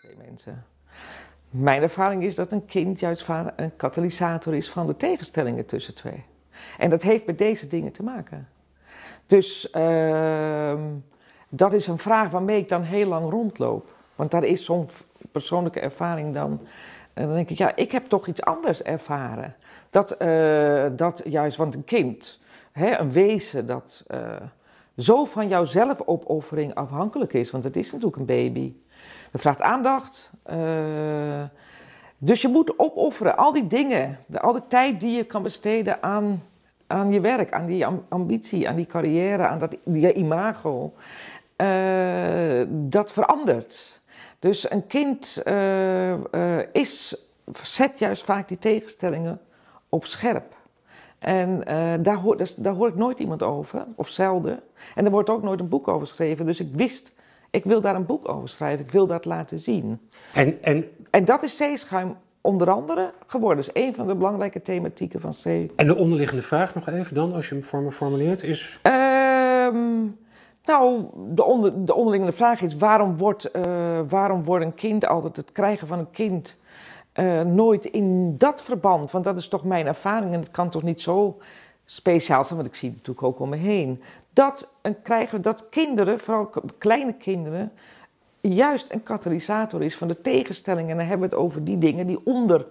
twee mensen. Mijn ervaring is dat een kind juist een katalysator is van de tegenstellingen tussen twee. En dat heeft met deze dingen te maken. Dus ehm, dat is een vraag waarmee ik dan heel lang rondloop. Want daar is zo'n persoonlijke ervaring dan. En dan denk ik, ja, ik heb toch iets anders ervaren. Dat, eh, dat juist, want een kind, hè, een wezen dat. Eh, zo van jouw zelfopoffering afhankelijk is. Want het is natuurlijk een baby. Dat vraagt aandacht. Eh, dus je moet opofferen. Al die dingen, de, al de tijd die je kan besteden aan, aan je werk, aan die ambitie, aan die carrière, aan dat, je imago. Eh, dat verandert. Dus een kind eh, is, zet juist vaak die tegenstellingen op scherp. En eh, daar, hoor, dus, daar ik nooit iemand over, of zelden. En er wordt ook nooit een boek over geschreven. Dus ik wist, ik wil daar een boek over schrijven. Ik wil dat laten zien. En, en... en dat is zeeschuim onder andere geworden. Dat is een van de belangrijke thematieken van zee. En de onderliggende vraag nog even dan, als je hem voor me formuleert, is... Ehm, nou, de, onder, de onderliggende vraag is waarom wordt, eh, waarom wordt een kind altijd het krijgen van een kind... Eh, nooit in dat verband, want dat is toch mijn ervaring en het kan toch niet zo speciaal zijn, want ik zie het natuurlijk ook om me heen. Dat een, krijgen dat kinderen, vooral kleine kinderen, juist een katalysator is van de tegenstellingen. En dan hebben we het over die dingen die onder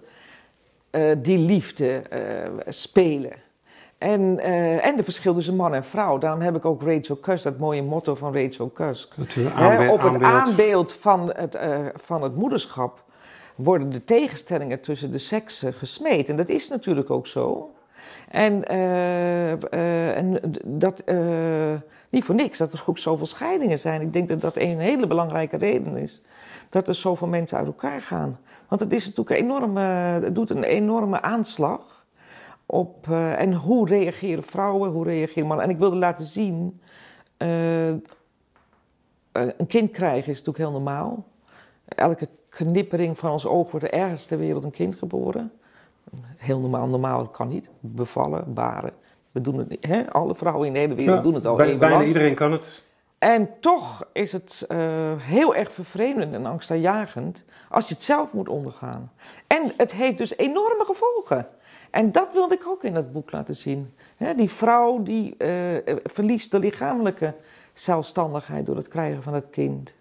eh, die liefde eh, spelen. En, en de verschil tussen man en vrouw. Daarom heb ik ook Rachel Kusk, dat mooie motto van Rachel Kusk. op het aanbeeld van het, van het moederschap worden de tegenstellingen tussen de seksen gesmeed. En dat is natuurlijk ook zo. En, eh, eh, en dat, eh, niet voor niks, dat er ook zoveel scheidingen zijn. Ik denk dat dat een hele belangrijke reden is. Dat er zoveel mensen uit elkaar gaan. Want het, is natuurlijk enorme, het doet een enorme aanslag op. en hoe reageren vrouwen, hoe reageren mannen. En ik wilde laten zien. een kind krijgen is natuurlijk heel normaal. Elke knippering van ons oog wordt de ergens ter wereld een kind geboren. Heel normaal, normaal kan niet. Bevallen, baren. We doen het niet. Hè? Alle vrouwen in de hele wereld doen het al. Bij, bijna iedereen kan het. En toch is het eh, heel erg vervreemdend en angstaanjagend als je het zelf moet ondergaan. En het heeft dus enorme gevolgen. En dat wilde ik ook in dat boek laten zien. die vrouw die eh, verliest de lichamelijke zelfstandigheid door het krijgen van het kind.